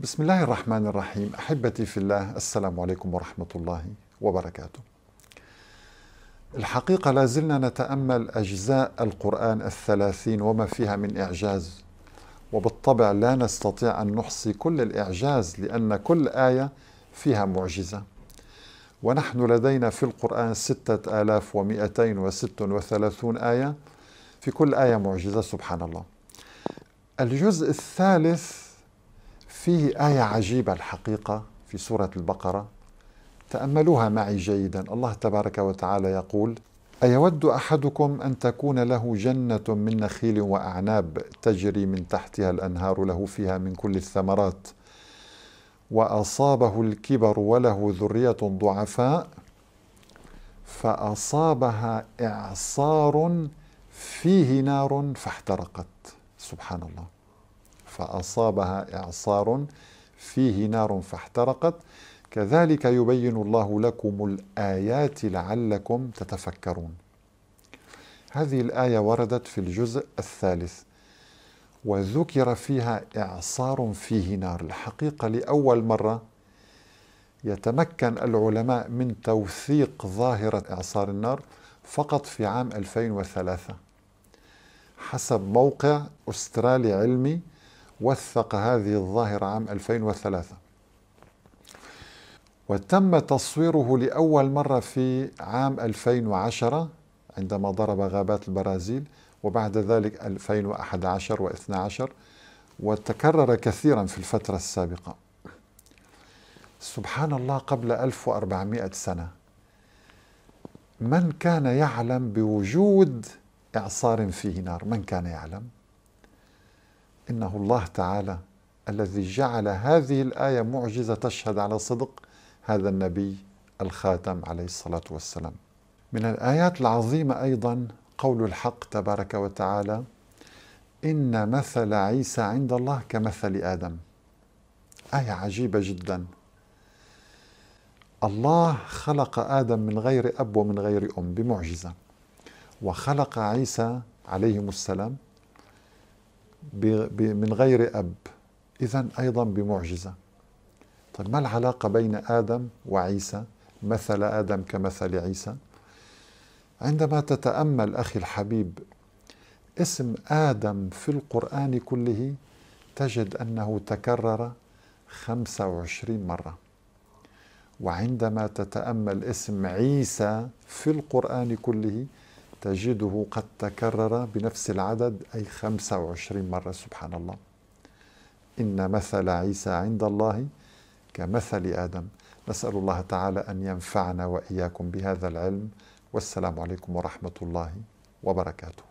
بسم الله الرحمن الرحيم احبتي في الله السلام عليكم ورحمه الله وبركاته. الحقيقه لا زلنا نتامل اجزاء القران الثلاثين وما فيها من اعجاز وبالطبع لا نستطيع ان نحصي كل الاعجاز لان كل ايه فيها معجزه. ونحن لدينا في القرآن ستة آلاف ومئتين وست وثلاثون آية في كل آية معجزة سبحان الله الجزء الثالث فيه آية عجيبة الحقيقة في سورة البقرة تأملوها معي جيدا الله تبارك وتعالى يقول أيود أحدكم أن تكون له جنة من نخيل وأعناب تجري من تحتها الأنهار له فيها من كل الثمرات وأصابه الكبر وله ذرية ضعفاء فأصابها إعصار فيه نار فاحترقت سبحان الله فأصابها إعصار فيه نار فاحترقت كذلك يبين الله لكم الآيات لعلكم تتفكرون هذه الآية وردت في الجزء الثالث وذكر فيها إعصار فيه نار الحقيقة لأول مرة يتمكن العلماء من توثيق ظاهرة إعصار النار فقط في عام 2003 حسب موقع أسترالي علمي وثق هذه الظاهرة عام 2003 وتم تصويره لأول مرة في عام 2010 عندما ضرب غابات البرازيل وبعد ذلك 2011 و12 وتكرر كثيرا في الفترة السابقة سبحان الله قبل 1400 سنة من كان يعلم بوجود إعصار فيه نار من كان يعلم انه الله تعالى الذي جعل هذه الايه معجزه تشهد على صدق هذا النبي الخاتم عليه الصلاه والسلام. من الايات العظيمه ايضا قول الحق تبارك وتعالى: ان مثل عيسى عند الله كمثل ادم. ايه عجيبه جدا. الله خلق ادم من غير اب ومن غير ام بمعجزه. وخلق عيسى عليهم السلام من غير أب إذا أيضا بمعجزة طيب ما العلاقة بين آدم وعيسى مثل آدم كمثل عيسى عندما تتأمل أخي الحبيب اسم آدم في القرآن كله تجد أنه تكرر 25 مرة وعندما تتأمل اسم عيسى في القرآن كله تجده قد تكرر بنفس العدد أي 25 مرة سبحان الله إن مثل عيسى عند الله كمثل آدم نسأل الله تعالى أن ينفعنا وإياكم بهذا العلم والسلام عليكم ورحمة الله وبركاته